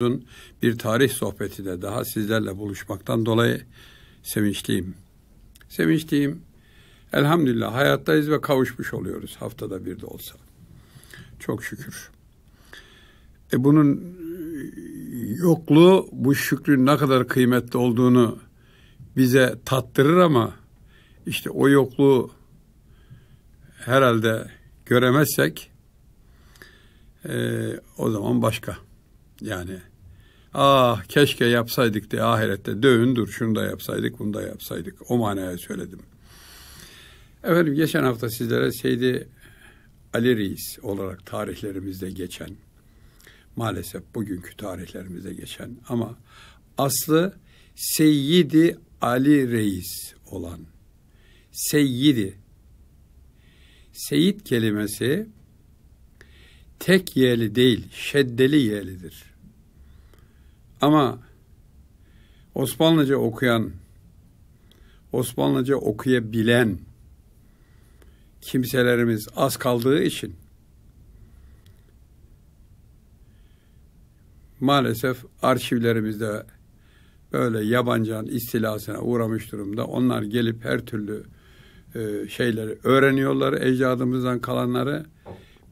uzun bir tarih sohbetiyle daha sizlerle buluşmaktan dolayı sevinçliyim. Sevinçliyim. Elhamdülillah hayattayız ve kavuşmuş oluyoruz haftada bir de olsa. Çok şükür. E bunun e, yokluğu bu şükrün ne kadar kıymetli olduğunu bize tattırır ama işte o yokluğu herhalde göremezsek e, o zaman başka. Yani Ah keşke yapsaydık diye ahirette dövündür şunu da yapsaydık bunu da yapsaydık. O manaya söyledim. Efendim geçen hafta sizlere seydi Ali Reis olarak tarihlerimizde geçen maalesef bugünkü tarihlerimizde geçen ama aslı Seyyidi Ali Reis olan Seyyidi Seyit kelimesi tek yeli değil, şeddeli yelidir. Ama Osmanlıca okuyan, Osmanlıca okuyabilen kimselerimiz az kaldığı için maalesef arşivlerimizde böyle yabancıların istilasına uğramış durumda. Onlar gelip her türlü e, şeyleri öğreniyorlar, ecdadımızdan kalanları.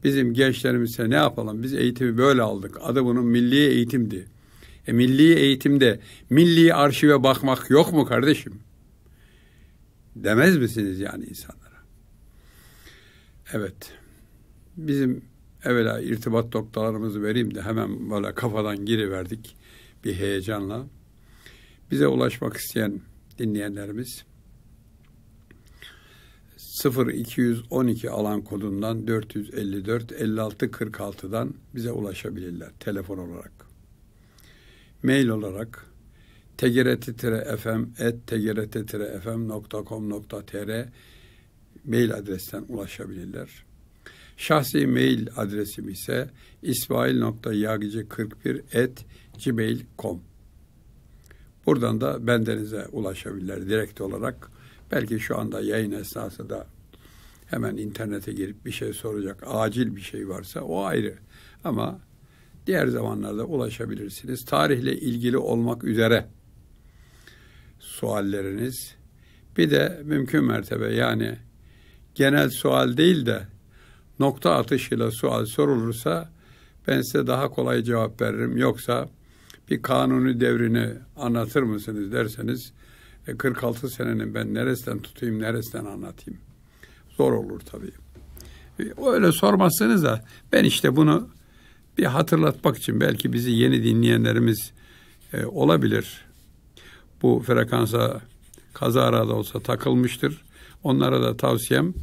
Bizim gençlerimize ne yapalım? Biz eğitimi böyle aldık. Adı bunun milli eğitimdi. E, milli eğitimde milli arşive bakmak yok mu kardeşim? Demez misiniz yani insanlara? Evet. Bizim evvela irtibat noktalarımızı vereyim de hemen böyle kafadan giriverdik bir heyecanla. Bize ulaşmak isteyen dinleyenlerimiz 0212 alan kodundan 454 56 46'dan bize ulaşabilirler telefon olarak mail olarak tgrt-fm.tgrt-fm.com.tr mail adresten ulaşabilirler. Şahsi mail adresim ise ismail.yargıcı41@gmail.com. Buradan da bendenize ulaşabilirler direkt olarak. Belki şu anda yayın esnasında hemen internete girip bir şey soracak, acil bir şey varsa o ayrı. Ama diğer zamanlarda ulaşabilirsiniz. Tarihle ilgili olmak üzere sualleriniz. Bir de mümkün mertebe yani genel sual değil de nokta atışıyla sual sorulursa ben size daha kolay cevap veririm. Yoksa bir kanuni devrini anlatır mısınız derseniz 46 e, senenin ben neresinden tutayım, neresinden anlatayım. Zor olur tabii. E, öyle sormazsınız da ben işte bunu bir hatırlatmak için belki bizi yeni dinleyenlerimiz e, olabilir. Bu frekansa kazara da olsa takılmıştır. Onlara da tavsiyem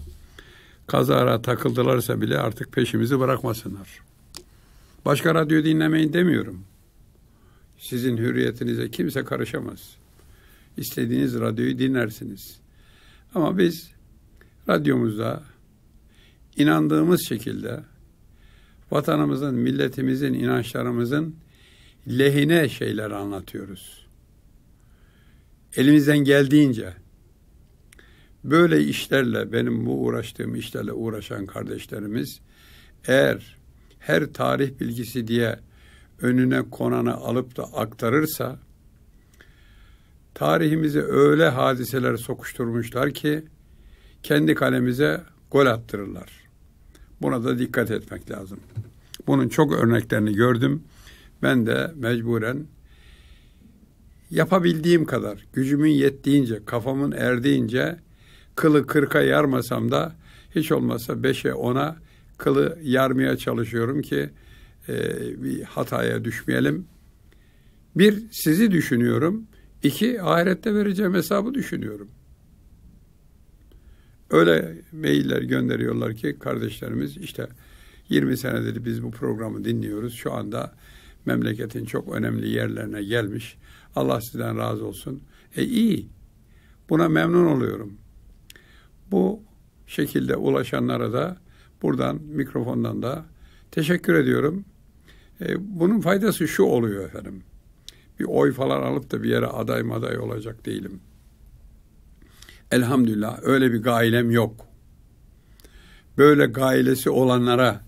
kazara takıldılarsa bile artık peşimizi bırakmasınlar. Başka radyo dinlemeyin demiyorum. Sizin hürriyetinize kimse karışamaz. İstediğiniz radyoyu dinlersiniz. Ama biz radyomuzda inandığımız şekilde vatanımızın, milletimizin, inançlarımızın lehine şeyler anlatıyoruz. Elimizden geldiğince böyle işlerle, benim bu uğraştığım işlerle uğraşan kardeşlerimiz eğer her tarih bilgisi diye önüne konanı alıp da aktarırsa tarihimizi öyle hadiseler sokuşturmuşlar ki kendi kalemize gol attırırlar. Buna da dikkat etmek lazım. Bunun çok örneklerini gördüm. Ben de mecburen yapabildiğim kadar, gücümün yettiğince, kafamın erdiğince kılı kırka yarmasam da hiç olmazsa beşe ona kılı yarmaya çalışıyorum ki e, bir hataya düşmeyelim. Bir, sizi düşünüyorum. İki, ahirette vereceğim hesabı düşünüyorum.'' Öyle mailler gönderiyorlar ki kardeşlerimiz işte 20 senedir biz bu programı dinliyoruz. Şu anda memleketin çok önemli yerlerine gelmiş. Allah sizden razı olsun. E iyi. Buna memnun oluyorum. Bu şekilde ulaşanlara da buradan mikrofondan da teşekkür ediyorum. E, bunun faydası şu oluyor efendim. Bir oy falan alıp da bir yere aday maday olacak değilim. Elhamdülillah öyle bir gailem yok. Böyle gailesi olanlara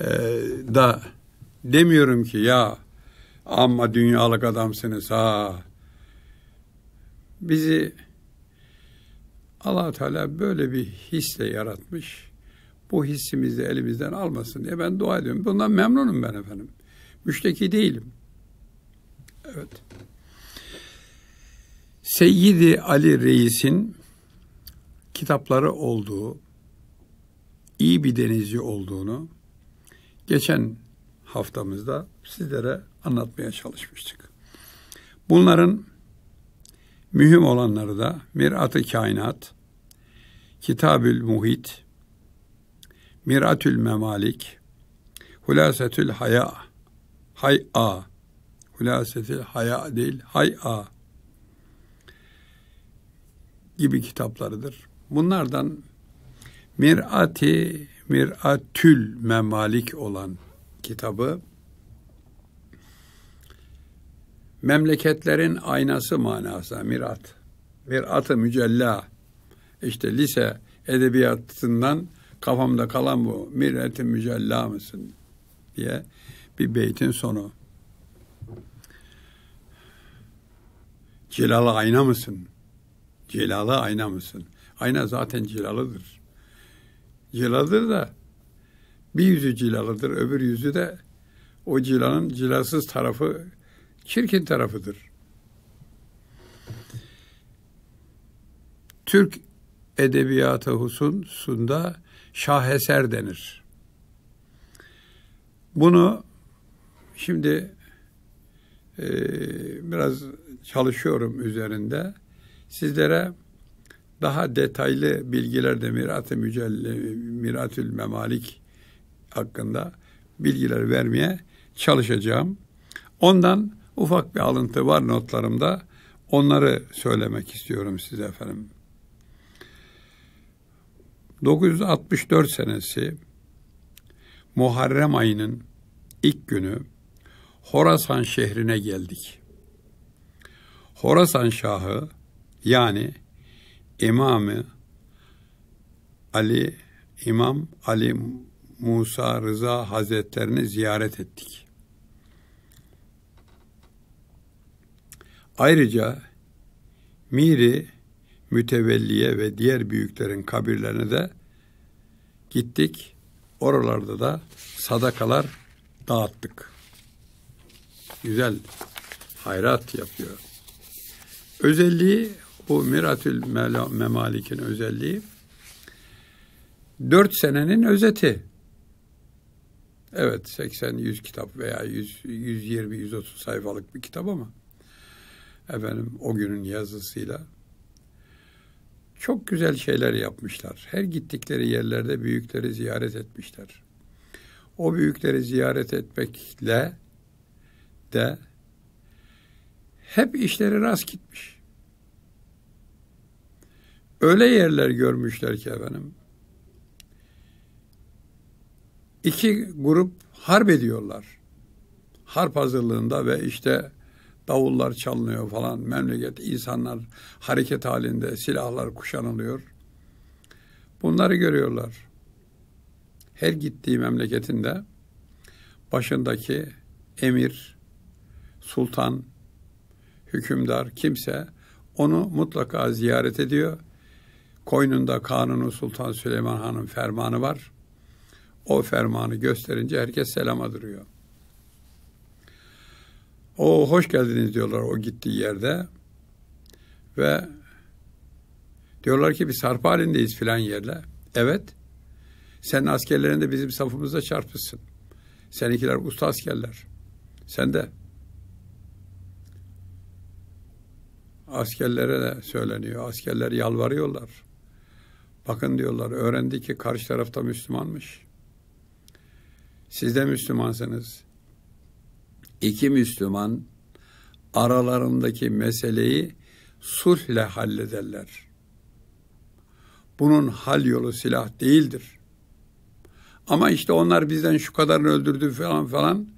e, da demiyorum ki ya ama dünyalık adamsınız ha. Bizi allah Teala böyle bir hisle yaratmış. Bu hissimizi elimizden almasın diye ben dua ediyorum. Bundan memnunum ben efendim. Müşteki değilim. Evet. Seyyidi Ali Reis'in kitapları olduğu, iyi bir denizci olduğunu geçen haftamızda sizlere anlatmaya çalışmıştık. Bunların mühim olanları da Mirat-ı Kainat, Kitabül Muhit, Miratül Memalik, Hulasetül Haya, Hay'a, Hulasetül Haya değil, Hay'a gibi kitaplarıdır. Bunlardan Mir'ati Mir'atül Memalik olan kitabı memleketlerin aynası manasına mirat. Mirat-ı mücella. İşte lise edebiyatından kafamda kalan bu. Mirat-ı mücella mısın? diye bir beytin sonu. Cilalı ayna mısın? Celala ayna mısın? Ayna zaten cilalıdır. Cilalıdır da bir yüzü cilalıdır, öbür yüzü de o cilanın cilasız tarafı, çirkin tarafıdır. Türk edebiyatı hususunda şaheser denir. Bunu şimdi e, biraz çalışıyorum üzerinde sizlere daha detaylı bilgiler de Mirat-ı Mücelli, Miratül Memalik hakkında bilgiler vermeye çalışacağım. Ondan ufak bir alıntı var notlarımda. Onları söylemek istiyorum size efendim. 964 senesi Muharrem ayının ilk günü Horasan şehrine geldik. Horasan Şahı yani imamı Ali İmam Ali Musa Rıza Hazretlerini ziyaret ettik. Ayrıca Miri Mütevelliye ve diğer büyüklerin kabirlerine de gittik. Oralarda da sadakalar dağıttık. Güzel hayrat yapıyor. Özelliği bu Miratül Memalik'in özelliği. Dört senenin özeti. Evet 80-100 kitap veya 120-130 sayfalık bir kitap ama efendim o günün yazısıyla çok güzel şeyler yapmışlar. Her gittikleri yerlerde büyükleri ziyaret etmişler. O büyükleri ziyaret etmekle de hep işleri rast gitmiş. Öyle yerler görmüşler ki efendim. iki grup harp ediyorlar. Harp hazırlığında ve işte davullar çalınıyor falan. Memleket insanlar hareket halinde silahlar kuşanılıyor. Bunları görüyorlar. Her gittiği memleketinde başındaki emir, sultan, hükümdar kimse onu mutlaka ziyaret ediyor Koynunda Kanunu Sultan Süleyman Han'ın fermanı var. O fermanı gösterince herkes selama duruyor. O hoş geldiniz diyorlar o gittiği yerde. Ve diyorlar ki bir harp halindeyiz filan yerle. Evet. Senin askerlerin de bizim safımıza çarpışsın. Seninkiler usta askerler. Sen de. Askerlere de söyleniyor. Askerler yalvarıyorlar. Bakın diyorlar öğrendi ki karşı tarafta Müslümanmış. Siz de Müslümansınız. İki Müslüman aralarındaki meseleyi sulhle hallederler. Bunun hal yolu silah değildir. Ama işte onlar bizden şu kadarını öldürdü falan falan.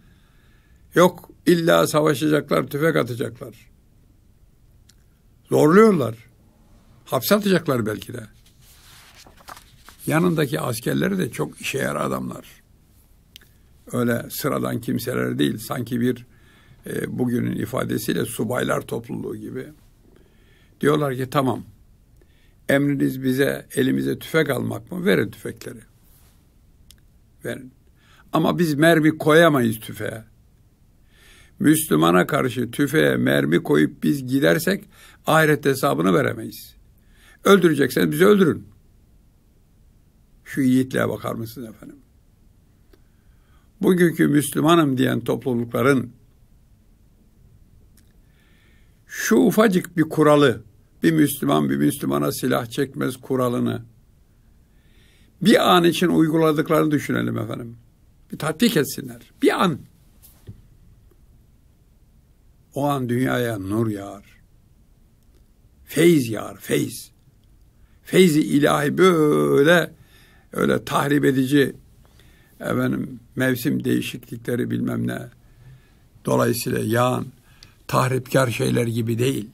Yok illa savaşacaklar, tüfek atacaklar. Zorluyorlar. Hapse atacaklar belki de. Yanındaki askerleri de çok işe yarar adamlar. Öyle sıradan kimseler değil. Sanki bir e, bugünün ifadesiyle subaylar topluluğu gibi. Diyorlar ki tamam emriniz bize elimize tüfek almak mı? Verin tüfekleri. Verin. Ama biz mermi koyamayız tüfeğe. Müslümana karşı tüfeğe mermi koyup biz gidersek ahiret hesabını veremeyiz. Öldürecekseniz bizi öldürün. Şu yiğitliğe bakar mısınız efendim? Bugünkü Müslümanım diyen toplulukların şu ufacık bir kuralı, bir Müslüman bir Müslümana silah çekmez kuralını bir an için uyguladıklarını düşünelim efendim. Bir tatbik etsinler. Bir an. O an dünyaya nur yağar. Feyz yağar, feyz. Feyzi ilahi böyle öyle tahrip edici efendim mevsim değişiklikleri bilmem ne dolayısıyla yağan tahripkar şeyler gibi değil.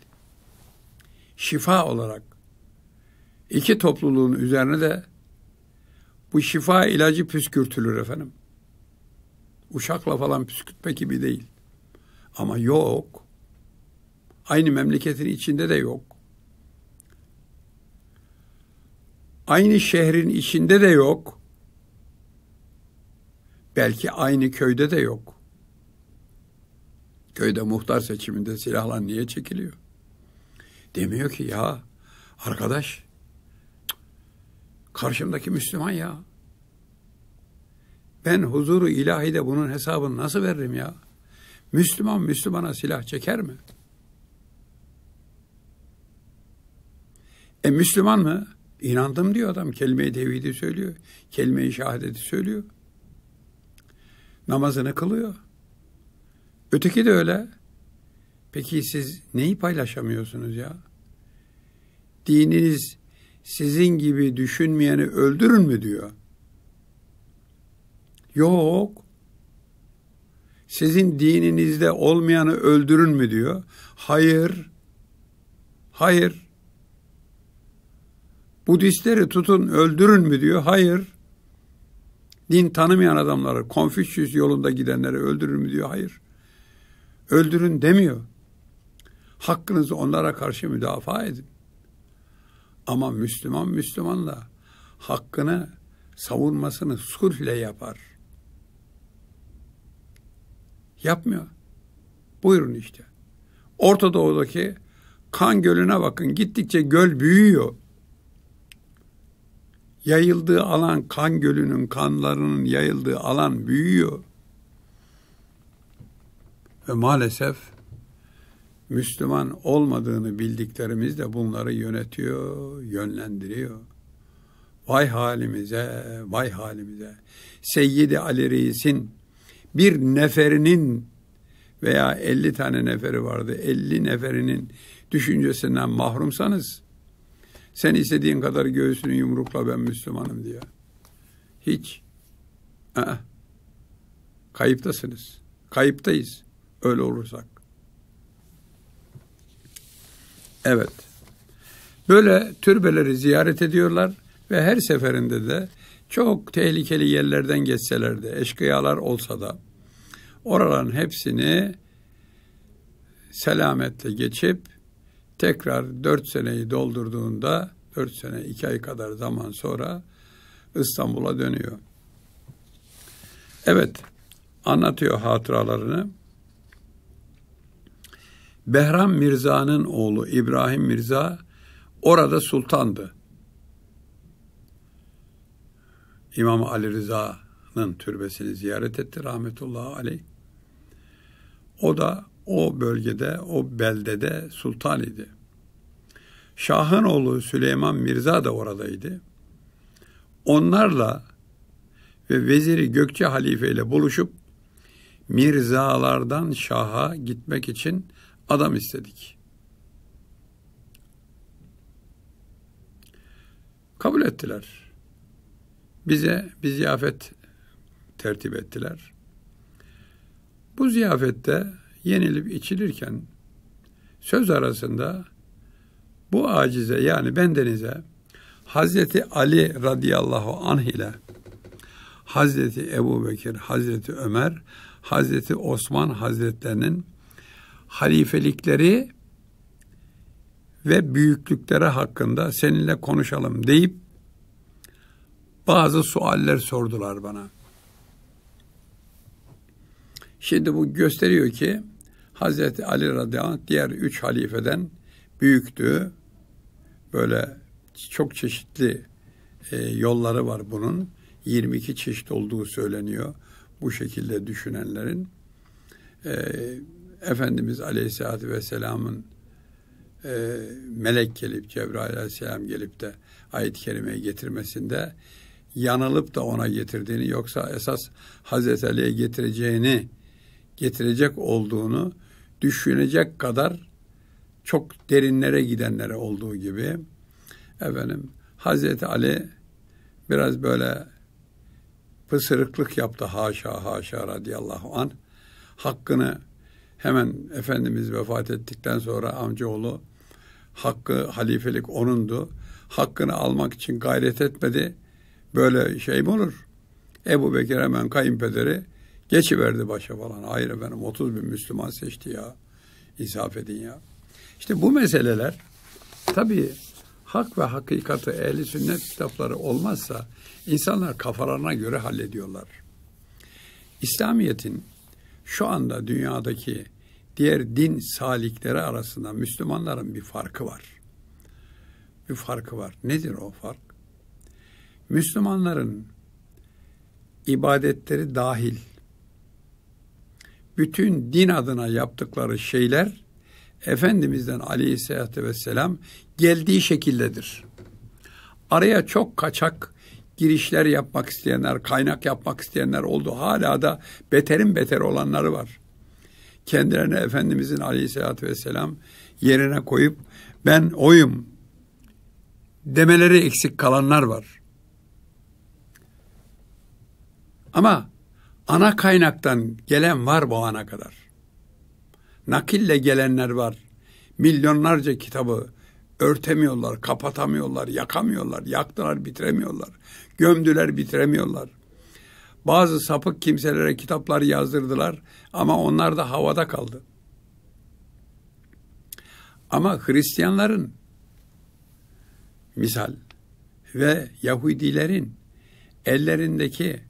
Şifa olarak iki topluluğun üzerine de bu şifa ilacı püskürtülür efendim. Uşakla falan püskürtme gibi değil. Ama yok. Aynı memleketin içinde de yok. Aynı şehrin içinde de yok. Belki aynı köyde de yok. Köyde muhtar seçiminde silahlar niye çekiliyor? Demiyor ki ya arkadaş karşımdaki Müslüman ya. Ben huzuru ilahi de bunun hesabını nasıl veririm ya? Müslüman Müslümana silah çeker mi? E Müslüman mı? İnandım diyor adam. Kelime-i tevhidi söylüyor. Kelime-i şehadeti söylüyor. Namazını kılıyor. Öteki de öyle. Peki siz neyi paylaşamıyorsunuz ya? Dininiz sizin gibi düşünmeyeni öldürün mü diyor. Yok. Sizin dininizde olmayanı öldürün mü diyor. Hayır. Hayır. Budistleri tutun öldürün mü diyor. Hayır. Din tanımayan adamları, Konfüçyüs yolunda gidenleri öldürün mü diyor. Hayır. Öldürün demiyor. Hakkınızı onlara karşı müdafaa edin. Ama Müslüman Müslümanla hakkını savunmasını sulhle yapar. Yapmıyor. Buyurun işte. Orta Doğu'daki kan gölüne bakın. Gittikçe göl büyüyor. Yayıldığı alan kan gölünün kanlarının yayıldığı alan büyüyor. Ve maalesef Müslüman olmadığını bildiklerimiz de bunları yönetiyor, yönlendiriyor. Vay halimize, vay halimize. Seyyidi Ali Reis'in bir neferinin veya 50 tane neferi vardı. 50 neferinin düşüncesinden mahrumsanız sen istediğin kadar göğsünü yumrukla ben Müslümanım diye, Hiç. Aa, kayıptasınız. Kayıptayız. Öyle olursak. Evet. Böyle türbeleri ziyaret ediyorlar ve her seferinde de çok tehlikeli yerlerden geçseler de, eşkıyalar olsa da oraların hepsini selametle geçip tekrar dört seneyi doldurduğunda dört sene iki ay kadar zaman sonra İstanbul'a dönüyor. Evet anlatıyor hatıralarını. Behram Mirza'nın oğlu İbrahim Mirza orada sultandı. İmam Ali Rıza'nın türbesini ziyaret etti rahmetullahi aleyh. O da o bölgede, o beldede sultan idi. Şah'ın oğlu Süleyman Mirza da oradaydı. Onlarla ve veziri Gökçe Halife ile buluşup Mirzalardan Şah'a gitmek için adam istedik. Kabul ettiler. Bize bir ziyafet tertip ettiler. Bu ziyafette yenilip içilirken söz arasında bu acize yani bendenize Hazreti Ali radıyallahu anh ile Hazreti Ebu Bekir, Hazreti Ömer, Hazreti Osman Hazretlerinin halifelikleri ve büyüklükleri hakkında seninle konuşalım deyip bazı sualler sordular bana. Şimdi bu gösteriyor ki Hazreti Ali radıyallahu anh diğer üç halifeden büyüktü. Böyle çok çeşitli e, yolları var bunun. 22 çeşit olduğu söyleniyor bu şekilde düşünenlerin. E, Efendimiz Aleyhisselatü Vesselam'ın e, melek gelip Cebrail Aleyhisselam gelip de ayet-i kerimeyi getirmesinde yanılıp da ona getirdiğini yoksa esas Hazreti Ali'ye getireceğini getirecek olduğunu düşünecek kadar çok derinlere gidenlere olduğu gibi efendim Hazreti Ali biraz böyle pısırıklık yaptı haşa haşa radıyallahu an hakkını hemen Efendimiz vefat ettikten sonra amcaoğlu hakkı halifelik onundu. Hakkını almak için gayret etmedi. Böyle şey mi olur? Ebu Bekir hemen kayınpederi Geçi verdi başa falan. Hayır efendim 30 bin Müslüman seçti ya. İnsaf edin ya. İşte bu meseleler tabii hak ve hakikati ehli sünnet kitapları olmazsa insanlar kafalarına göre hallediyorlar. İslamiyet'in şu anda dünyadaki diğer din salikleri arasında Müslümanların bir farkı var. Bir farkı var. Nedir o fark? Müslümanların ibadetleri dahil bütün din adına yaptıkları şeyler Efendimiz'den aleyhissalatü vesselam geldiği şekildedir. Araya çok kaçak girişler yapmak isteyenler, kaynak yapmak isteyenler oldu. Hala da beterin beter olanları var. Kendilerini Efendimizin aleyhissalatü vesselam yerine koyup ben oyum demeleri eksik kalanlar var. Ama Ana kaynaktan gelen var bu ana kadar. Nakille gelenler var. Milyonlarca kitabı örtemiyorlar, kapatamıyorlar, yakamıyorlar, yaktılar, bitiremiyorlar. Gömdüler, bitiremiyorlar. Bazı sapık kimselere kitaplar yazdırdılar ama onlar da havada kaldı. Ama Hristiyanların misal ve Yahudilerin ellerindeki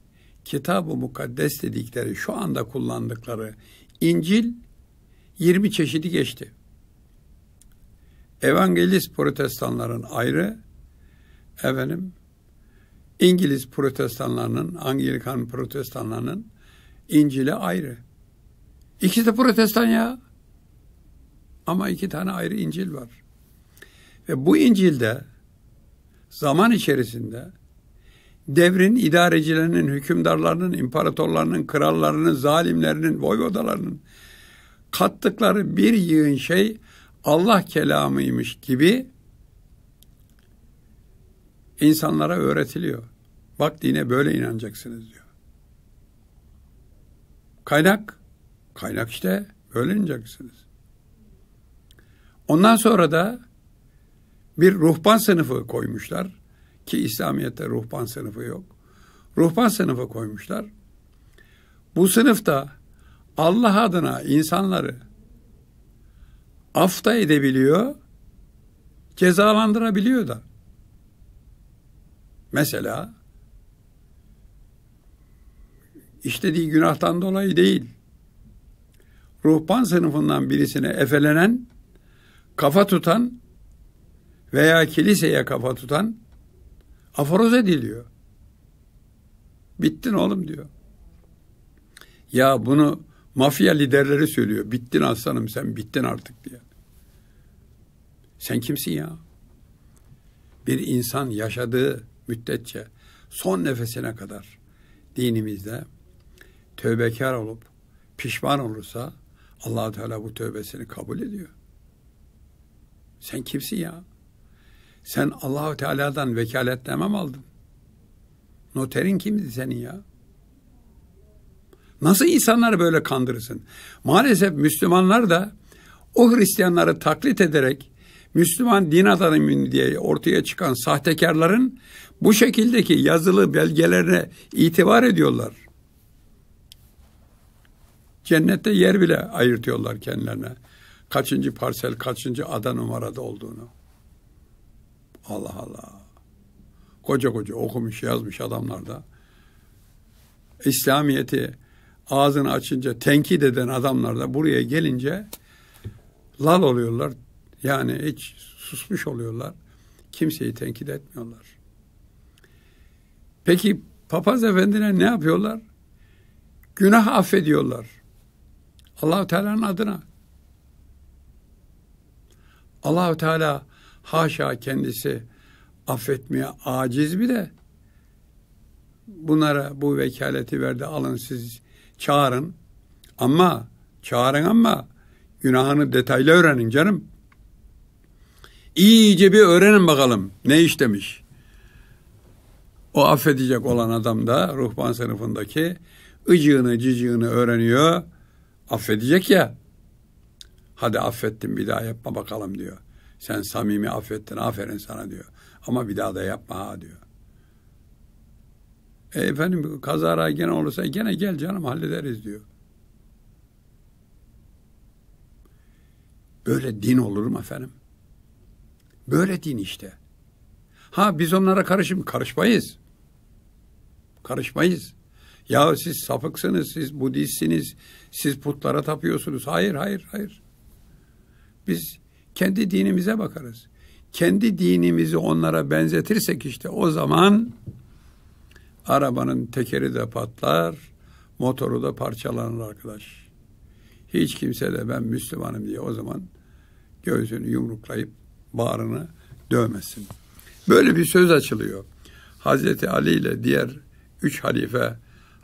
Kitab-ı Mukaddes dedikleri şu anda kullandıkları İncil 20 çeşidi geçti. Evangelist protestanların ayrı, efendim, İngiliz protestanlarının, Anglikan protestanlarının İncil'i ayrı. İkisi de protestan ya. Ama iki tane ayrı İncil var. Ve bu İncil'de zaman içerisinde devrin idarecilerinin, hükümdarlarının, imparatorlarının, krallarının, zalimlerinin, voyvodalarının kattıkları bir yığın şey Allah kelamıymış gibi insanlara öğretiliyor. Bak dine böyle inanacaksınız diyor. Kaynak, kaynak işte böyle inanacaksınız. Ondan sonra da bir ruhban sınıfı koymuşlar. Ki İslamiyet'te ruhban sınıfı yok. Ruhban sınıfı koymuşlar. Bu sınıfta Allah adına insanları afta edebiliyor, cezalandırabiliyor da. Mesela işlediği günahtan dolayı değil. Ruhban sınıfından birisine efelenen, kafa tutan veya kiliseye kafa tutan aforoz ediliyor. Bittin oğlum diyor. Ya bunu mafya liderleri söylüyor. Bittin aslanım sen bittin artık diye. Sen kimsin ya? Bir insan yaşadığı müddetçe son nefesine kadar dinimizde tövbekar olup pişman olursa allah Teala bu tövbesini kabul ediyor. Sen kimsin ya? Sen Allahu Teala'dan vekaletname mi aldın? Noterin kimdi senin ya? Nasıl insanları böyle kandırırsın? Maalesef Müslümanlar da o Hristiyanları taklit ederek Müslüman din adamı diye ortaya çıkan sahtekarların bu şekildeki yazılı belgelerine itibar ediyorlar. Cennette yer bile ayırtıyorlar kendilerine. Kaçıncı parsel, kaçıncı ada numarada olduğunu. Allah Allah. Koca koca okumuş yazmış adamlar da. İslamiyeti ağzını açınca tenkit eden adamlar da buraya gelince lal oluyorlar. Yani hiç susmuş oluyorlar. Kimseyi tenkit etmiyorlar. Peki papaz efendiler ne yapıyorlar? Günah affediyorlar. Allahu Teala'nın adına. Allahu Teala haşa kendisi affetmeye aciz bir de bunlara bu vekaleti verdi alın siz çağırın ama çağırın ama günahını detaylı öğrenin canım. iyice bir öğrenin bakalım ne işlemiş. O affedecek olan adam da ruhban sınıfındaki ıcığını cicığını öğreniyor. Affedecek ya. Hadi affettim bir daha yapma bakalım diyor. Sen samimi affettin aferin sana diyor. Ama bir daha da yapma ha diyor. E efendim kazara gene olursa gene gel canım hallederiz diyor. Böyle din olur mu efendim? Böyle din işte. Ha biz onlara karışım karışmayız. Karışmayız. Ya siz sapıksınız, siz Budistsiniz, siz putlara tapıyorsunuz. Hayır, hayır, hayır. Biz kendi dinimize bakarız. Kendi dinimizi onlara benzetirsek işte o zaman arabanın tekeri de patlar, motoru da parçalanır arkadaş. Hiç kimse de ben Müslümanım diye o zaman göğsünü yumruklayıp bağrını dövmesin. Böyle bir söz açılıyor. Hazreti Ali ile diğer üç halife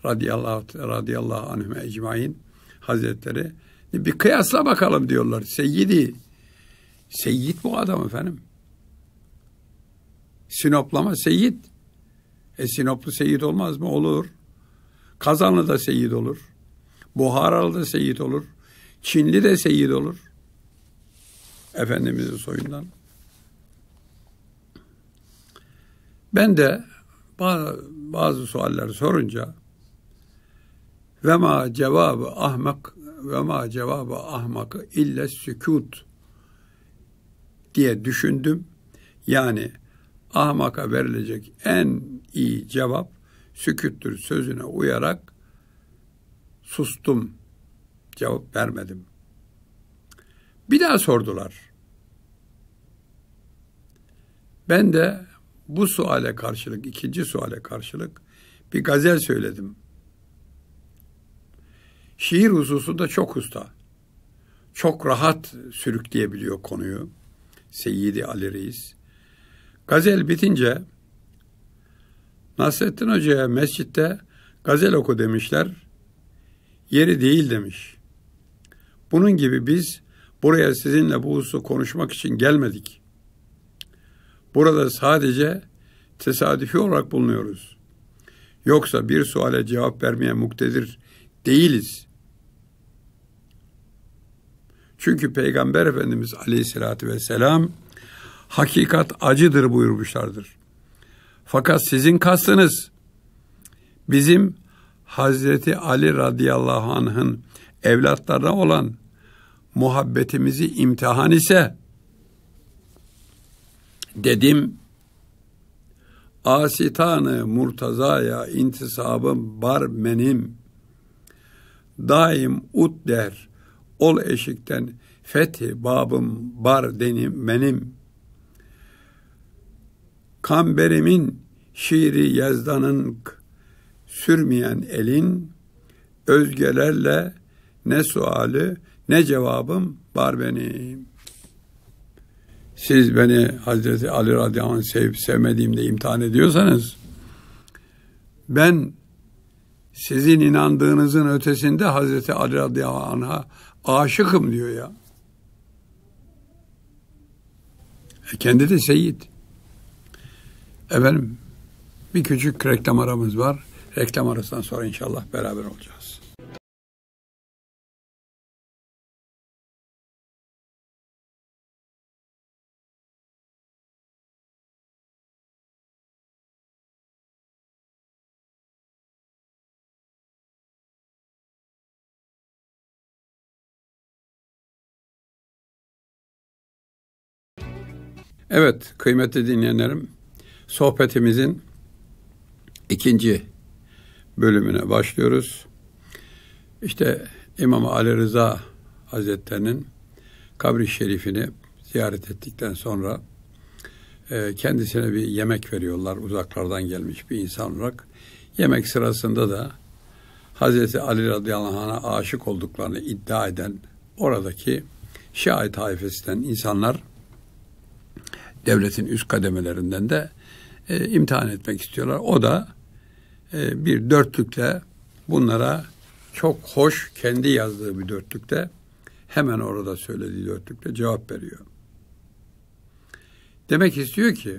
radıyallahu, radıyallahu anhüme ecmain hazretleri bir kıyasla bakalım diyorlar. Seyyidi Seyyid bu adam efendim. Sinoplama Seyyid. E Sinoplu Seyyid olmaz mı? Olur. Kazanlı da Seyyid olur. Buharalı da Seyyid olur. Çinli de Seyyid olur. Efendimizin soyundan. Ben de bazı, bazı sualleri sorunca ve ma cevabı ahmak ve ma cevabı ahmakı illa sükut diye düşündüm. Yani ahmaka verilecek en iyi cevap süküttür sözüne uyarak sustum. Cevap vermedim. Bir daha sordular. Ben de bu suale karşılık, ikinci suale karşılık bir gazel söyledim. Şiir hususunda çok usta. Çok rahat sürükleyebiliyor konuyu. Seyyidi Ali Reis. Gazel bitince Nasrettin Hoca'ya mescitte gazel oku demişler. Yeri değil demiş. Bunun gibi biz buraya sizinle bu hususu konuşmak için gelmedik. Burada sadece tesadüfi olarak bulunuyoruz. Yoksa bir suale cevap vermeye muktedir değiliz. Çünkü Peygamber Efendimiz aleyhissalatü vesselam hakikat acıdır buyurmuşlardır. Fakat sizin kastınız bizim Hazreti Ali radıyallahu anh'ın evlatlarına olan muhabbetimizi imtihan ise dedim asitanı murtazaya intisabım bar menim daim ut der ol eşikten fethi babım bar denim benim. Kamberimin şiiri yazdanın sürmeyen elin özgelerle ne suali ne cevabım var benim. Siz beni Hazreti Ali radıyallahu anh sevip sevmediğimde imtihan ediyorsanız ben sizin inandığınızın ötesinde Hazreti Ali radıyallahu anh'a aşıkım diyor ya. E kendi de seyit. Efendim bir küçük reklam aramız var. Reklam arasından sonra inşallah beraber olacağız. Evet kıymetli dinleyenlerim sohbetimizin ikinci bölümüne başlıyoruz. İşte İmam Ali Rıza Hazretlerinin kabri şerifini ziyaret ettikten sonra e, kendisine bir yemek veriyorlar uzaklardan gelmiş bir insan olarak. Yemek sırasında da Hazreti Ali radıyallahu anh'a aşık olduklarını iddia eden oradaki Şia tayfesinden insanlar devletin üst kademelerinden de e, imtihan etmek istiyorlar. O da e, bir dörtlükle bunlara çok hoş kendi yazdığı bir dörtlükte hemen orada söylediği dörtlükte cevap veriyor. Demek istiyor ki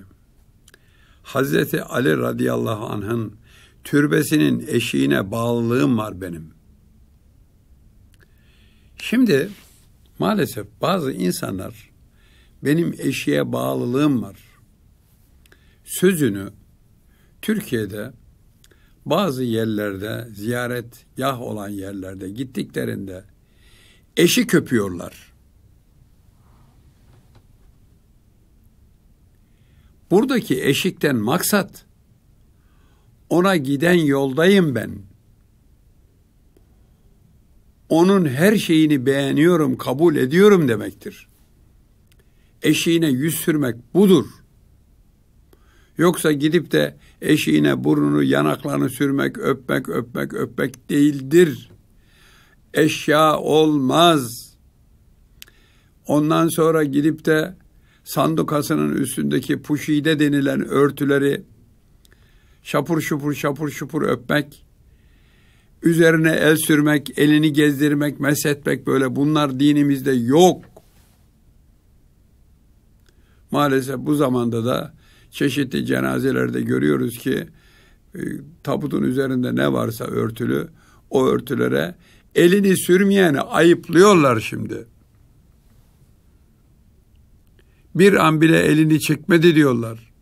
Hazreti Ali radıyallahu anh'ın türbesinin eşiğine bağlılığım var benim. Şimdi maalesef bazı insanlar benim eşiğe bağlılığım var. Sözünü Türkiye'de bazı yerlerde ziyaret yah olan yerlerde gittiklerinde eşi köpüyorlar. Buradaki eşikten maksat ona giden yoldayım ben. Onun her şeyini beğeniyorum, kabul ediyorum demektir eşiğine yüz sürmek budur. Yoksa gidip de eşiğine burnunu, yanaklarını sürmek, öpmek, öpmek, öpmek değildir. Eşya olmaz. Ondan sonra gidip de sandukasının üstündeki puşide denilen örtüleri şapur şupur şapur şupur öpmek, üzerine el sürmek, elini gezdirmek, mesetmek böyle bunlar dinimizde yok.'' Maalesef bu zamanda da çeşitli cenazelerde görüyoruz ki e, tabutun üzerinde ne varsa örtülü o örtülere elini sürmeyeni ayıplıyorlar şimdi. Bir an bile elini çekmedi diyorlar.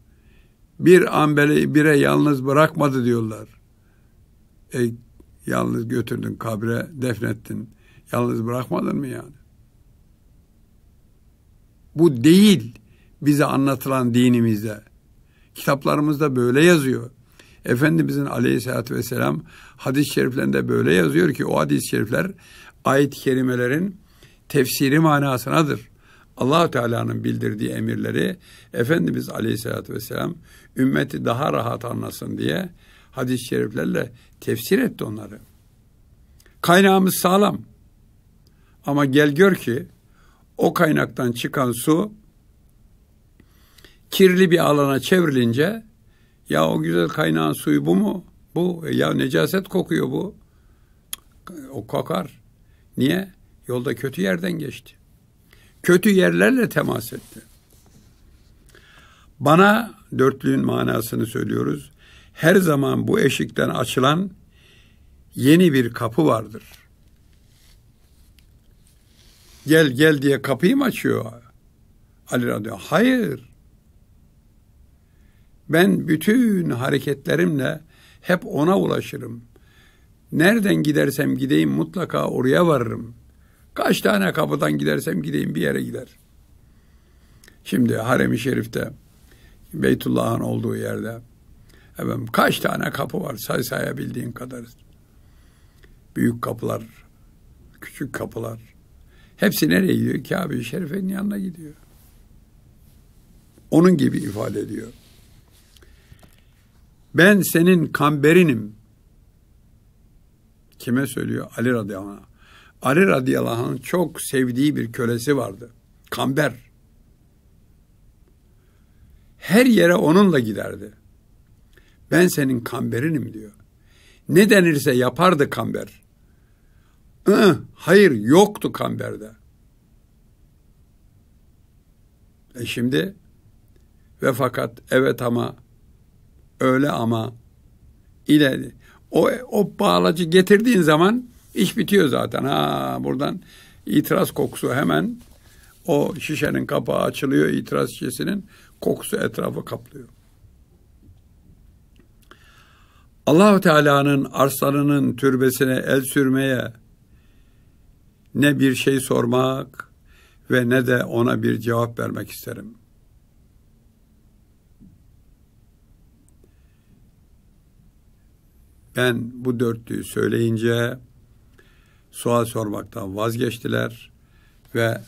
Bir an bile bire yalnız bırakmadı diyorlar. E, yalnız götürdün kabre defnettin. Yalnız bırakmadın mı yani? Bu değil bize anlatılan dinimizde. Kitaplarımızda böyle yazıyor. Efendimizin aleyhissalatü vesselam hadis-i şeriflerinde böyle yazıyor ki o hadis-i şerifler ayet-i kerimelerin tefsiri manasınadır. allah Teala'nın bildirdiği emirleri Efendimiz aleyhissalatü vesselam ümmeti daha rahat anlasın diye hadis-i şeriflerle tefsir etti onları. Kaynağımız sağlam. Ama gel gör ki o kaynaktan çıkan su kirli bir alana çevrilince ya o güzel kaynağın suyu bu mu? Bu. E, ya necaset kokuyor bu. O kokar. Niye? Yolda kötü yerden geçti. Kötü yerlerle temas etti. Bana dörtlüğün manasını söylüyoruz. Her zaman bu eşikten açılan yeni bir kapı vardır. Gel gel diye kapıyı mı açıyor? Ali radyo. Hayır. Ben bütün hareketlerimle hep ona ulaşırım. Nereden gidersem gideyim mutlaka oraya varırım. Kaç tane kapıdan gidersem gideyim bir yere gider. Şimdi Harem-i Şerif'te Beytullah'ın olduğu yerde efendim, kaç tane kapı var say sayabildiğin kadar. Büyük kapılar, küçük kapılar. Hepsi nereye gidiyor? Kabe-i Şerif'in yanına gidiyor. Onun gibi ifade ediyor. Ben senin kamberinim. Kime söylüyor? Ali radıyallahu anh. Ali radıyallahu anh çok sevdiği bir kölesi vardı. Kamber. Her yere onunla giderdi. Ben senin kamberinim diyor. Ne denirse yapardı kamber. Ih, hayır yoktu kamberde. E şimdi ve fakat evet ama öyle ama ileri. O, o bağlacı getirdiğin zaman iş bitiyor zaten. Ha buradan itiraz kokusu hemen o şişenin kapağı açılıyor itiraz şişesinin kokusu etrafı kaplıyor. Allahu Teala'nın arslanının türbesine el sürmeye ne bir şey sormak ve ne de ona bir cevap vermek isterim.'' Ben bu dörtlüyü söyleyince sual sormaktan vazgeçtiler ve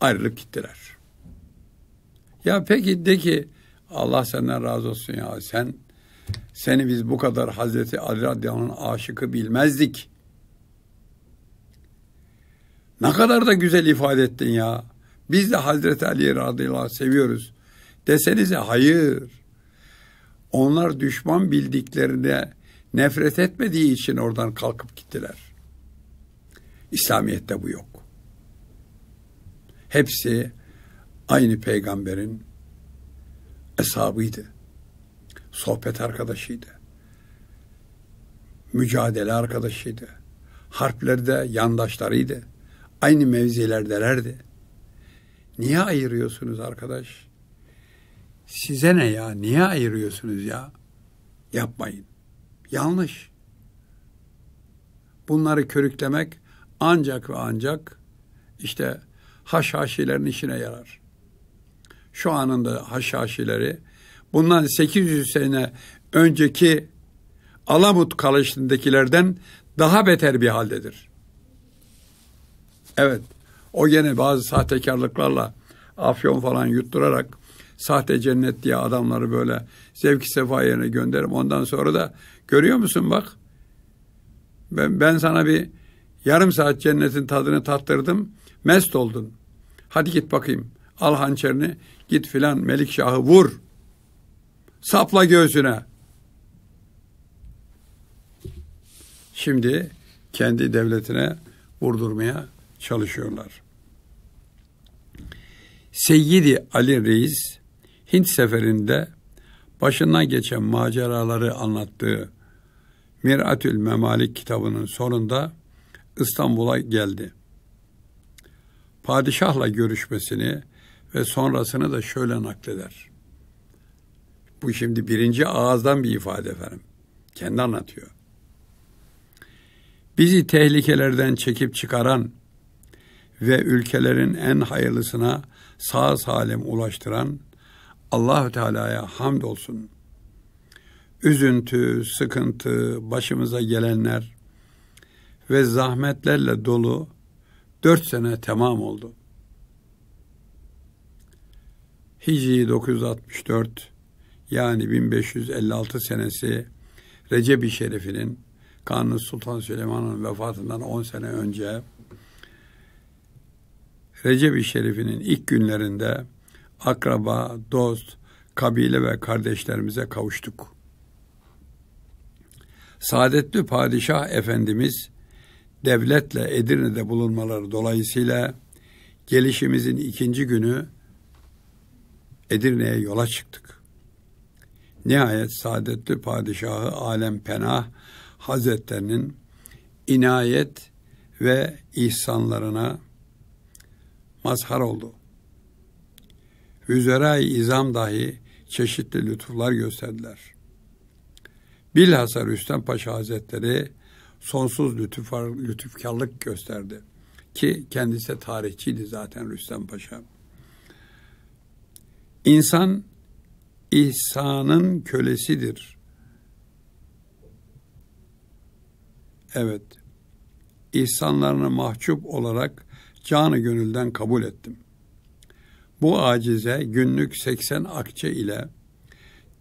ayrılık gittiler. Ya peki de ki Allah senden razı olsun ya sen seni biz bu kadar Hazreti Ali radıyallahu aşıkı bilmezdik. Ne kadar da güzel ifade ettin ya. Biz de Hazreti Ali radıyallahu seviyoruz. Desenize hayır. Onlar düşman bildiklerine nefret etmediği için oradan kalkıp gittiler. İslamiyet'te bu yok. Hepsi aynı peygamberin eshabıydı. Sohbet arkadaşıydı. Mücadele arkadaşıydı. Harplerde yandaşlarıydı. Aynı mevzilerdelerdi. Niye ayırıyorsunuz arkadaş? Size ne ya? Niye ayırıyorsunuz ya? Yapmayın. Yanlış. Bunları körüklemek ancak ve ancak işte haşhaşilerin işine yarar. Şu anında haşhaşileri bundan 800 sene önceki Alamut kalışındakilerden daha beter bir haldedir. Evet, o gene bazı sahtekarlıklarla afyon falan yutturarak sahte cennet diye adamları böyle zevki sefa yerine gönderip ondan sonra da görüyor musun bak ben, ben sana bir yarım saat cennetin tadını tattırdım mest oldun. Hadi git bakayım al hançerini git filan Melikşah'ı vur. Sapla göğsüne. Şimdi kendi devletine vurdurmaya çalışıyorlar. Seyyidi Ali Reis Hint seferinde başından geçen maceraları anlattığı Miratül Memalik kitabının sonunda İstanbul'a geldi. Padişahla görüşmesini ve sonrasını da şöyle nakleder. Bu şimdi birinci ağızdan bir ifade efendim. Kendi anlatıyor. Bizi tehlikelerden çekip çıkaran ve ülkelerin en hayırlısına sağ salim ulaştıran Allahü Teala'ya hamd olsun. Üzüntü, sıkıntı, başımıza gelenler ve zahmetlerle dolu dört sene tamam oldu. Hicri 964 yani 1556 senesi Recep-i Şerif'inin Kanuni Sultan Süleyman'ın vefatından 10 sene önce Recep-i Şerif'inin ilk günlerinde akraba, dost, kabile ve kardeşlerimize kavuştuk. Saadetli Padişah Efendimiz devletle Edirne'de bulunmaları dolayısıyla gelişimizin ikinci günü Edirne'ye yola çıktık. Nihayet Saadetli Padişahı Alem Penah Hazretlerinin inayet ve ihsanlarına mazhar oldu. Hüzeray izam dahi çeşitli lütuflar gösterdiler. Bilhassa Rüstem Paşa Hazretleri sonsuz lütuf, lütufkarlık gösterdi. Ki kendisi tarihçiydi zaten Rüstem Paşa. İnsan ihsanın kölesidir. Evet, ihsanlarını mahcup olarak canı gönülden kabul ettim. Bu acize günlük 80 akçe ile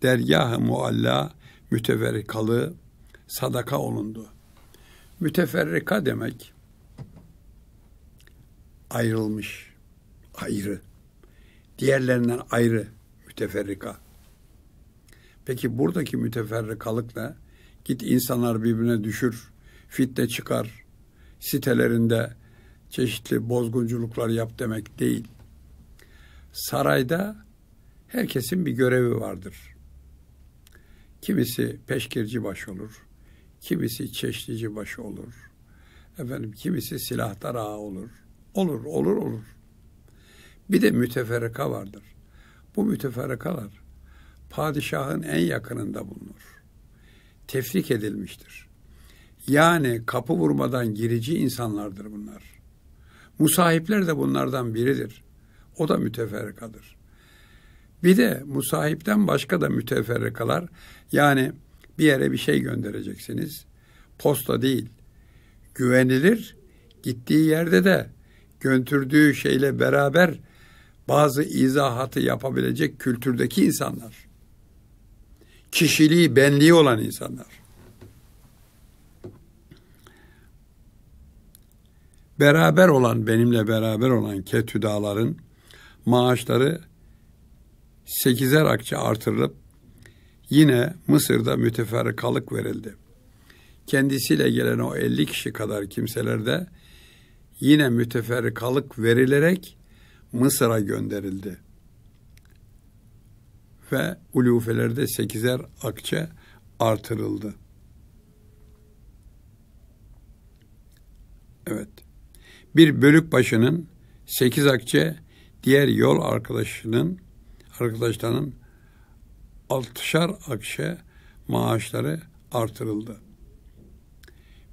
dergah-ı mualla müteferrikalı sadaka olundu. Müteferrika demek ayrılmış, ayrı. Diğerlerinden ayrı müteferrika. Peki buradaki müteferrikalıkla git insanlar birbirine düşür, fitne çıkar, sitelerinde çeşitli bozgunculuklar yap demek değil sarayda herkesin bir görevi vardır. Kimisi peşkirci baş olur, kimisi çeşnici baş olur, efendim kimisi silahtar ağa olur. Olur, olur, olur. Bir de müteferrika vardır. Bu müteferrikalar padişahın en yakınında bulunur. Tefrik edilmiştir. Yani kapı vurmadan girici insanlardır bunlar. Musahipler de bunlardan biridir. O da müteferrikadır. Bir de musahipten başka da müteferrikalar yani bir yere bir şey göndereceksiniz. Posta değil. Güvenilir gittiği yerde de götürdüğü şeyle beraber bazı izahatı yapabilecek kültürdeki insanlar. Kişiliği, benliği olan insanlar. Beraber olan, benimle beraber olan ketüdaların maaşları 8'er akçe artırılıp yine Mısır'da müteferrikalık verildi. Kendisiyle gelen o 50 kişi kadar kimselerde yine müteferrikalık verilerek Mısır'a gönderildi. Ve ulufelerde 8'er akçe artırıldı. Evet. Bir bölük başının 8 akçe diğer yol arkadaşının arkadaşlarının altışar akşe maaşları artırıldı.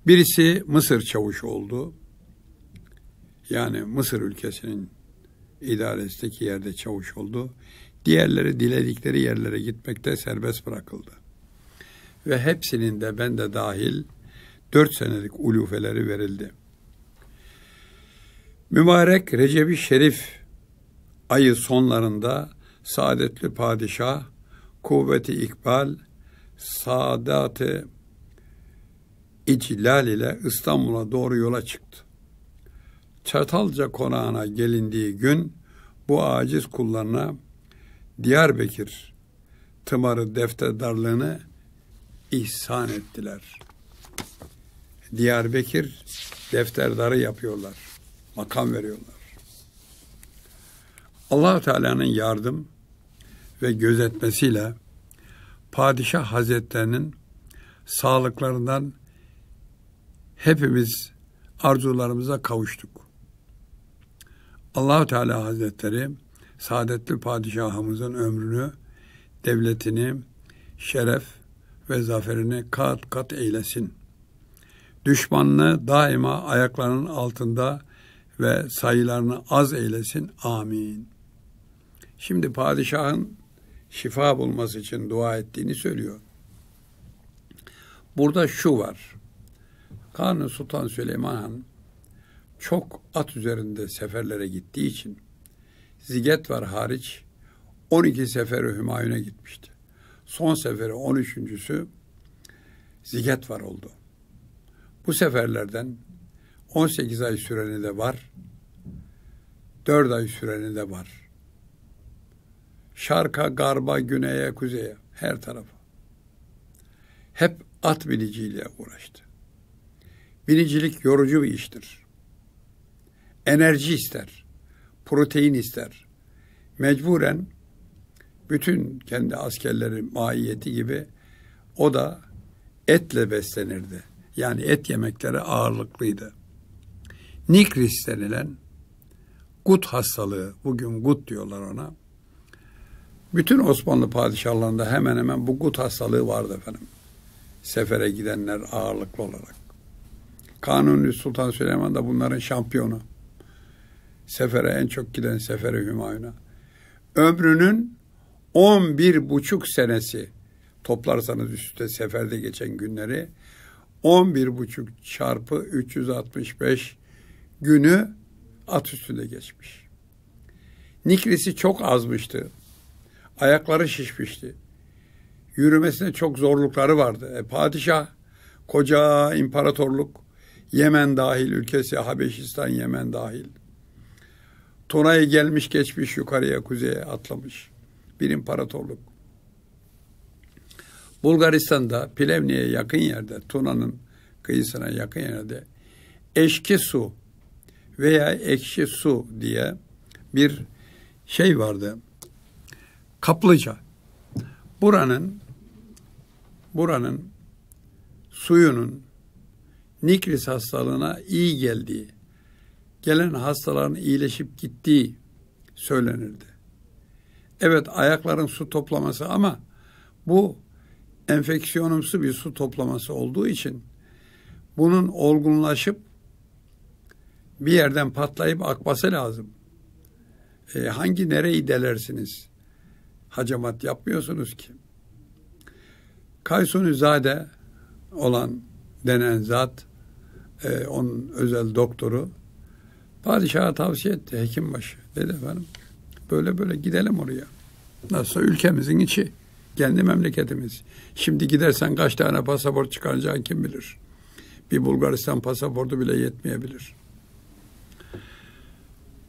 Birisi Mısır çavuşu oldu. Yani Mısır ülkesinin idaresindeki yerde çavuş oldu. Diğerleri diledikleri yerlere gitmekte serbest bırakıldı. Ve hepsinin de ben de dahil dört senelik ulufeleri verildi. Mübarek Recep-i Şerif ayı sonlarında saadetli padişah, kuvveti ikbal, saadati İcilal ile İstanbul'a doğru yola çıktı. Çatalca konağına gelindiği gün bu aciz kullarına Diyarbekir, tımarı defterdarlığını ihsan ettiler. Diyarbekir defterdarı yapıyorlar. Makam veriyorlar allah Teala'nın yardım ve gözetmesiyle Padişah Hazretlerinin sağlıklarından hepimiz arzularımıza kavuştuk. allah Teala Hazretleri saadetli padişahımızın ömrünü, devletini, şeref ve zaferini kat kat eylesin. Düşmanını daima ayaklarının altında ve sayılarını az eylesin. Amin. Şimdi padişahın şifa bulması için dua ettiğini söylüyor. Burada şu var. Kanun Sultan Süleyman Han çok at üzerinde seferlere gittiği için Ziget var hariç 12 seferi Hümayun'a gitmişti. Son seferi 13.sü Ziget var oldu. Bu seferlerden 18 ay süreni de var, 4 ay süreni de var. Şarka, garba, güneye, kuzeye, her tarafa. Hep at biniciyle uğraştı. Binicilik yorucu bir iştir. Enerji ister, protein ister. Mecburen bütün kendi askerleri mahiyeti gibi o da etle beslenirdi. Yani et yemekleri ağırlıklıydı. Nikris denilen gut hastalığı, bugün gut diyorlar ona, bütün Osmanlı padişahlarında hemen hemen bu gut hastalığı vardı efendim. Sefere gidenler ağırlıklı olarak. Kanuni Sultan Süleyman da bunların şampiyonu. Sefere en çok giden Sefere Hümayun'a. Ömrünün 11 buçuk senesi toplarsanız üstte seferde geçen günleri 11 buçuk çarpı 365 günü at üstünde geçmiş. Nikrisi çok azmıştı. Ayakları şişmişti. Yürümesine çok zorlukları vardı. E, padişah, koca imparatorluk, Yemen dahil, ülkesi Habeşistan, Yemen dahil. Tuna'ya gelmiş geçmiş yukarıya, kuzeye atlamış. Bir imparatorluk. Bulgaristan'da Plevni'ye yakın yerde, Tuna'nın kıyısına yakın yerde eşki su veya ekşi su diye bir şey vardı. Kaplıca. Buranın buranın suyunun nikris hastalığına iyi geldiği, gelen hastaların iyileşip gittiği söylenirdi. Evet ayakların su toplaması ama bu enfeksiyonumsu bir su toplaması olduğu için bunun olgunlaşıp bir yerden patlayıp akması lazım. E, hangi nereyi delersiniz? hacamat yapmıyorsunuz ki. Kaysunizade olan denen zat, e, onun özel doktoru, padişaha tavsiye etti hekimbaşı. Dedi efendim, böyle böyle gidelim oraya. Nasılsa ülkemizin içi, kendi memleketimiz. Şimdi gidersen kaç tane pasaport çıkaracağını kim bilir. Bir Bulgaristan pasaportu bile yetmeyebilir.''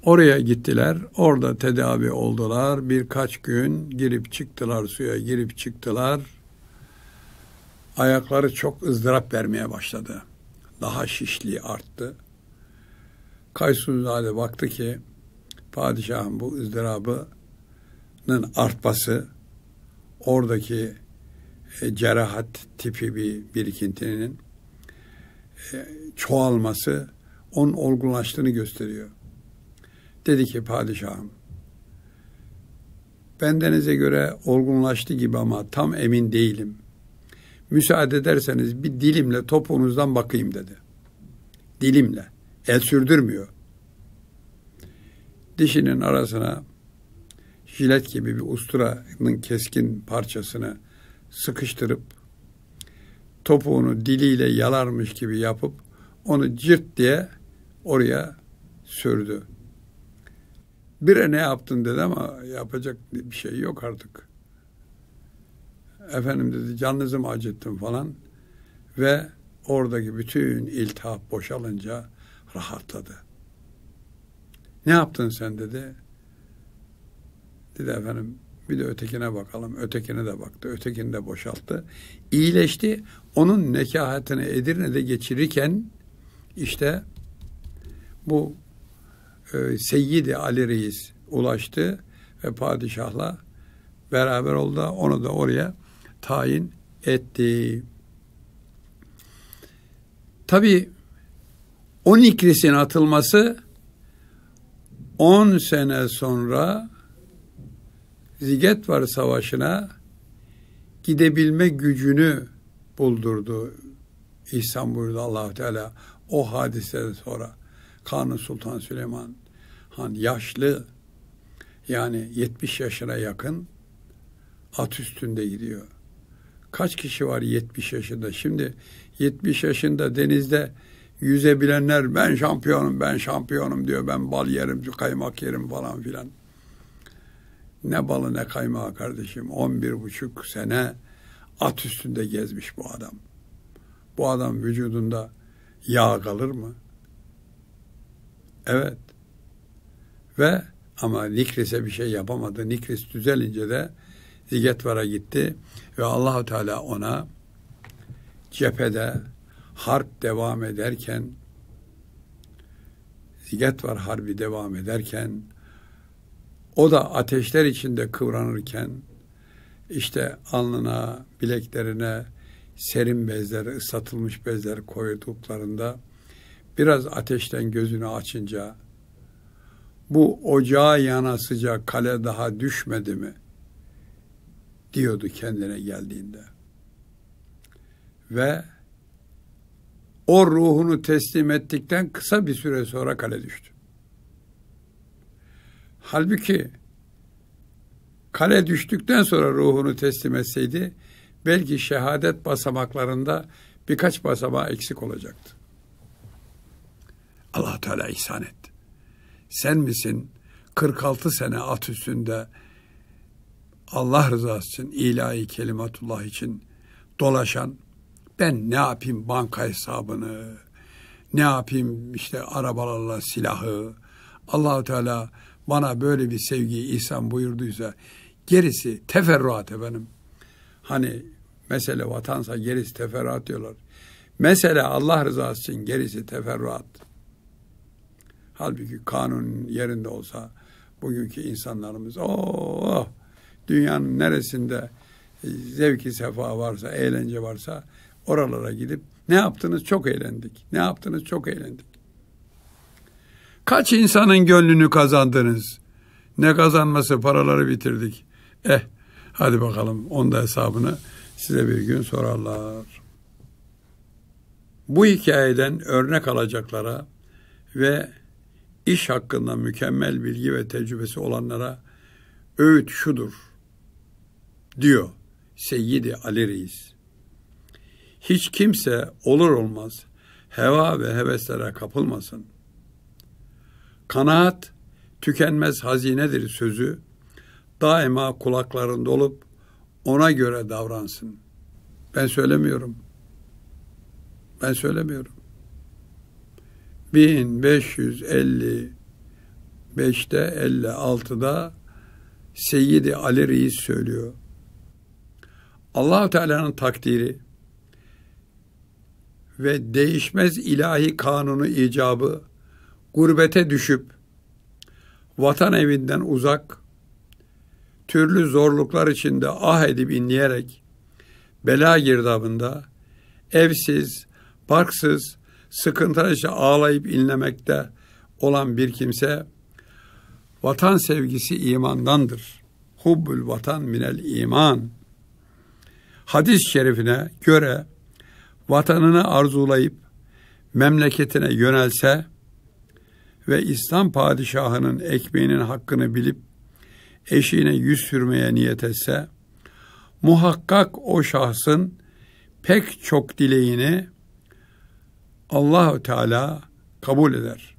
Oraya gittiler. Orada tedavi oldular. Birkaç gün girip çıktılar suya girip çıktılar. Ayakları çok ızdırap vermeye başladı. Daha şişli arttı. Kaysunzade baktı ki padişahın bu ızdırabının artması oradaki e, cerahat tipi bir birikintinin e, çoğalması onun olgunlaştığını gösteriyor. Dedi ki padişahım, bendenize göre olgunlaştı gibi ama tam emin değilim. Müsaade ederseniz bir dilimle topuğunuzdan bakayım dedi. Dilimle. El sürdürmüyor. Dişinin arasına jilet gibi bir usturanın keskin parçasını sıkıştırıp topuğunu diliyle yalarmış gibi yapıp onu cırt diye oraya sürdü. Bire ne yaptın dedi ama yapacak bir şey yok artık. Efendim dedi canınızı acıttım falan. Ve oradaki bütün iltihap boşalınca rahatladı. Ne yaptın sen dedi. Dedi efendim bir de ötekine bakalım. Ötekine de baktı. Ötekini de boşalttı. İyileşti. Onun nekahatını Edirne'de geçirirken işte bu e, Seyyidi Ali Reis ulaştı ve padişahla beraber oldu. Onu da oraya tayin etti. Tabi 12'sinin atılması 10 sene sonra Ziget var Savaşı'na gidebilme gücünü buldurdu. İhsan buyurdu allah Teala o hadiseden sonra Kanun Sultan Süleyman hani yaşlı yani 70 yaşına yakın at üstünde gidiyor. Kaç kişi var 70 yaşında? Şimdi 70 yaşında denizde yüzebilenler ben şampiyonum, ben şampiyonum diyor. Ben bal yerim, kaymak yerim falan filan. Ne balı ne kaymağı kardeşim. 11 buçuk sene at üstünde gezmiş bu adam. Bu adam vücudunda yağ kalır mı? Evet. Ve ama Nikris'e bir şey yapamadı. Nikris düzelince de Ligetvar'a gitti ve Allahu Teala ona cephede harp devam ederken Ligetvar harbi devam ederken o da ateşler içinde kıvranırken işte alnına, bileklerine serin bezler, ıslatılmış bezler koyduklarında biraz ateşten gözünü açınca bu ocağa yana sıcak kale daha düşmedi mi? diyordu kendine geldiğinde. Ve o ruhunu teslim ettikten kısa bir süre sonra kale düştü. Halbuki kale düştükten sonra ruhunu teslim etseydi belki şehadet basamaklarında birkaç basamağı eksik olacaktı. Allah Teala ihsan etti sen misin 46 sene at üstünde Allah rızası için ilahi kelimatullah için dolaşan ben ne yapayım banka hesabını ne yapayım işte arabalarla silahı Allahu Teala bana böyle bir sevgi ihsan buyurduysa gerisi teferruat efendim. Hani mesele vatansa gerisi teferruat diyorlar. Mesele Allah rızası için gerisi teferruat. Halbuki kanun yerinde olsa bugünkü insanlarımız oh dünyanın neresinde e, zevki sefa varsa, eğlence varsa oralara gidip ne yaptınız çok eğlendik. Ne yaptınız çok eğlendik. Kaç insanın gönlünü kazandınız? Ne kazanması paraları bitirdik. Eh hadi bakalım onda hesabını size bir gün sorarlar. Bu hikayeden örnek alacaklara ve iş hakkında mükemmel bilgi ve tecrübesi olanlara öğüt şudur diyor Seyyidi Ali Reis. Hiç kimse olur olmaz heva ve heveslere kapılmasın. Kanaat tükenmez hazinedir sözü daima kulaklarında olup ona göre davransın. Ben söylemiyorum. Ben söylemiyorum. 1555'te 56'da Seyyidi Ali Reis söylüyor. allah Teala'nın takdiri ve değişmez ilahi kanunu icabı gurbete düşüp vatan evinden uzak türlü zorluklar içinde ah edip inleyerek bela girdabında evsiz, parksız, sıkıntıda işte ağlayıp inlemekte olan bir kimse vatan sevgisi imandandır. Hubbül vatan minel iman. Hadis-i şerifine göre vatanını arzulayıp memleketine yönelse ve İslam padişahının ekmeğinin hakkını bilip eşiğine yüz sürmeye niyet etse muhakkak o şahsın pek çok dileğini Allahü Teala kabul eder.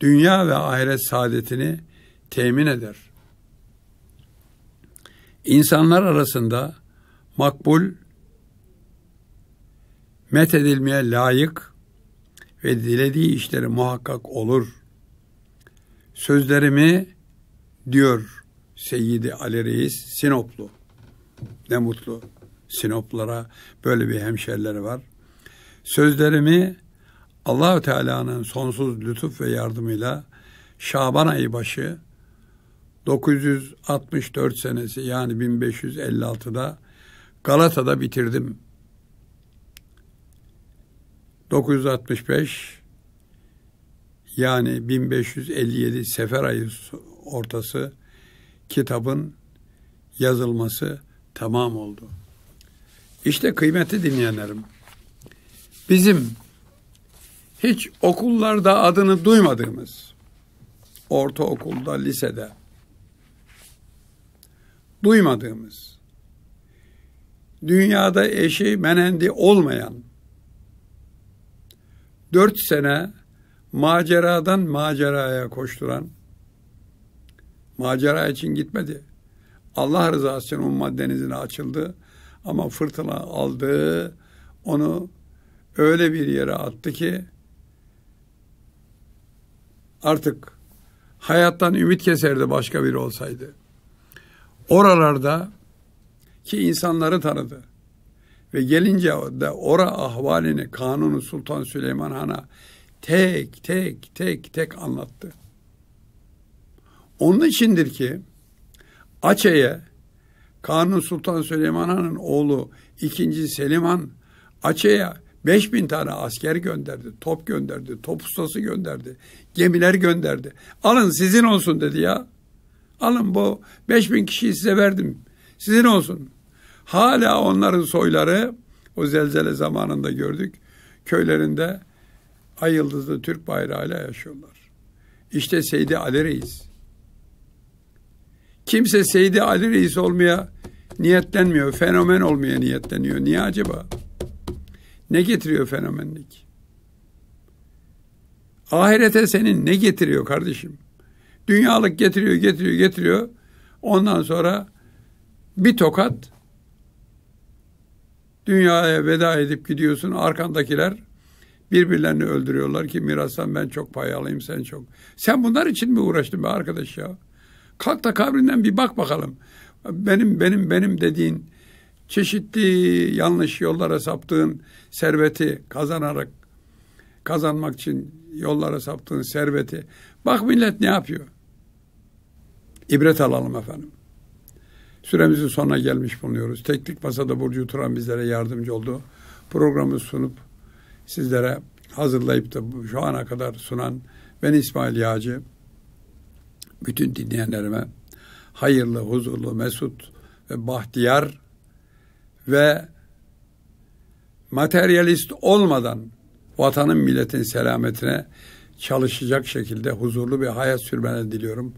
Dünya ve ahiret saadetini temin eder. İnsanlar arasında makbul, met edilmeye layık ve dilediği işleri muhakkak olur. Sözlerimi diyor Seyyidi Ali Reis Sinoplu. Ne mutlu Sinoplara böyle bir hemşerileri var. Sözlerimi Allahü Teala'nın sonsuz lütuf ve yardımıyla Şaban ayı başı 964 senesi yani 1556'da Galata'da bitirdim. 965 yani 1557 sefer ayı ortası kitabın yazılması tamam oldu. İşte kıymetli dinleyenlerim bizim hiç okullarda adını duymadığımız ortaokulda, lisede duymadığımız dünyada eşi menendi olmayan dört sene maceradan maceraya koşturan macera için gitmedi. Allah rızası için umma denizine açıldı ama fırtına aldı onu öyle bir yere attı ki artık hayattan ümit keserdi başka biri olsaydı. Oralarda ki insanları tanıdı. Ve gelince de ora ahvalini kanunu Sultan Süleyman Han'a tek tek tek tek anlattı. Onun içindir ki Açe'ye Kanun Sultan Süleyman Han'ın oğlu 2. Selim Han Açe'ye Beş bin tane asker gönderdi, top gönderdi, top ustası gönderdi, gemiler gönderdi. Alın sizin olsun dedi ya. Alın bu beş bin kişiyi size verdim. Sizin olsun. Hala onların soyları o zelzele zamanında gördük. Köylerinde ay yıldızlı Türk bayrağıyla yaşıyorlar. İşte Seydi Ali Reis. Kimse Seydi Ali Reis olmaya niyetlenmiyor. Fenomen olmaya niyetleniyor. Niye acaba? ne getiriyor fenomenlik? Ahirete senin ne getiriyor kardeşim? Dünyalık getiriyor, getiriyor, getiriyor. Ondan sonra bir tokat dünyaya veda edip gidiyorsun. Arkandakiler birbirlerini öldürüyorlar ki mirastan ben çok pay alayım sen çok. Sen bunlar için mi uğraştın be arkadaş ya? Kalk da kabrinden bir bak bakalım. Benim benim benim dediğin çeşitli yanlış yollara saptığın serveti kazanarak kazanmak için yollara saptığın serveti. Bak millet ne yapıyor? ibret alalım efendim. Süremizin sonuna gelmiş bulunuyoruz. Teknik Masada Burcu Turan bizlere yardımcı oldu. Programı sunup sizlere hazırlayıp da şu ana kadar sunan ben İsmail Yağcı. Bütün dinleyenlerime hayırlı, huzurlu, mesut ve bahtiyar ve materyalist olmadan vatanın milletin selametine çalışacak şekilde huzurlu bir hayat sürmeni diliyorum.